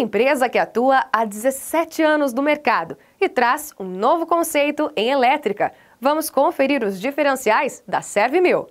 uma empresa que atua há 17 anos no mercado e traz um novo conceito em elétrica. Vamos conferir os diferenciais da Servimil.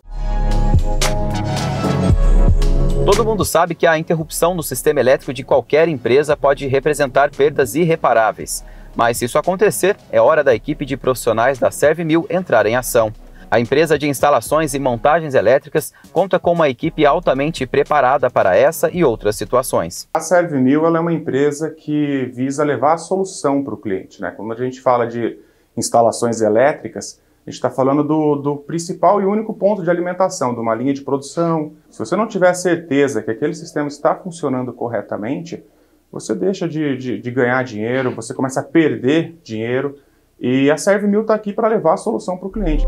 Todo mundo sabe que a interrupção no sistema elétrico de qualquer empresa pode representar perdas irreparáveis. Mas se isso acontecer, é hora da equipe de profissionais da Servimil entrar em ação. A empresa de instalações e montagens elétricas conta com uma equipe altamente preparada para essa e outras situações. A ServNew é uma empresa que visa levar a solução para o cliente. Né? Quando a gente fala de instalações elétricas, a gente está falando do, do, principal e único ponto de alimentação, de uma linha de produção. Se você não tiver certeza que aquele sistema está funcionando corretamente, você deixa de, de, de ganhar dinheiro, você começa a perder dinheiro. E a ServMil está aqui para levar a solução para o cliente.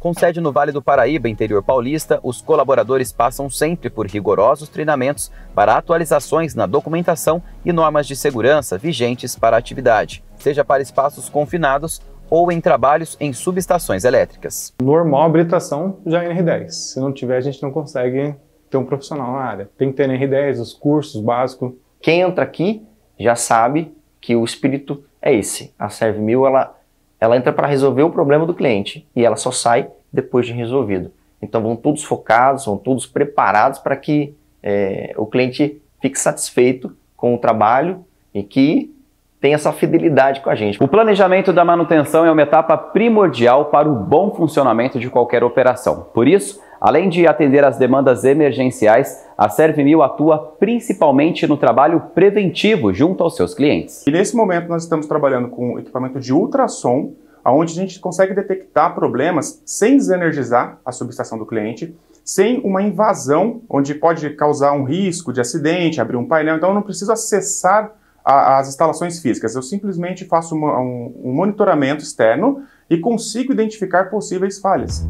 Com sede no Vale do Paraíba, interior paulista, os colaboradores passam sempre por rigorosos treinamentos para atualizações na documentação e normas de segurança vigentes para a atividade, seja para espaços confinados ou em trabalhos em subestações elétricas. Normal habilitação já é NR10. Se não tiver, a gente não consegue ter um profissional na área. Tem que ter NR10, os cursos básicos. Quem entra aqui já sabe que o espírito é esse. A Serve Mil, ela ela entra para resolver o problema do cliente e ela só sai depois de resolvido. Então vão todos focados, vão todos preparados para que é, o cliente fique satisfeito com o trabalho e que tenha essa fidelidade com a gente. O planejamento da manutenção é uma etapa primordial para o bom funcionamento de qualquer operação. Por isso, Além de atender às demandas emergenciais, a Servimil atua principalmente no trabalho preventivo junto aos seus clientes. E nesse momento nós estamos trabalhando com equipamento de ultrassom, onde a gente consegue detectar problemas sem desenergizar a subestação do cliente, sem uma invasão, onde pode causar um risco de acidente, abrir um painel. Então, eu não preciso acessar a, as instalações físicas, eu simplesmente faço uma, um, um monitoramento externo e consigo identificar possíveis falhas.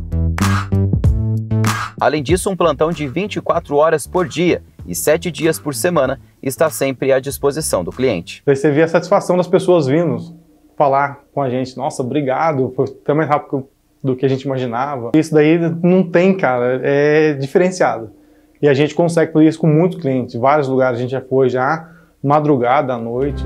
Além disso, um plantão de 24 horas por dia e 7 dias por semana está sempre à disposição do cliente. Você a satisfação das pessoas vindo falar com a gente. Nossa, obrigado, foi tão mais rápido do que a gente imaginava. Isso daí não tem, cara, é diferenciado. E a gente consegue fazer isso com muitos clientes. Vários lugares a gente já foi já, madrugada à noite.